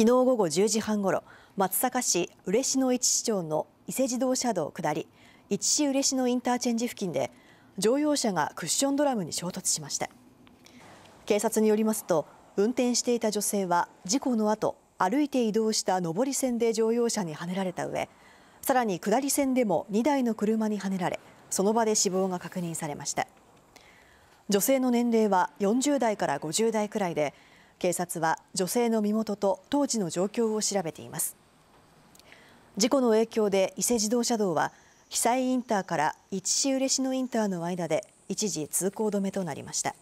昨日午後10時半ごろ松阪市嬉野市市長の伊勢自動車道下り一市嬉野インターチェンジ付近で乗用車がクッションドラムに衝突しました警察によりますと運転していた女性は事故の後歩いて移動した上り線で乗用車にはねられた上さらに下り線でも2台の車にはねられその場で死亡が確認されました女性の年齢は40代から50代くらいで警察は女性の身元と当時の状況を調べています事故の影響で伊勢自動車道は被災インターから一市嬉野インターの間で一時通行止めとなりました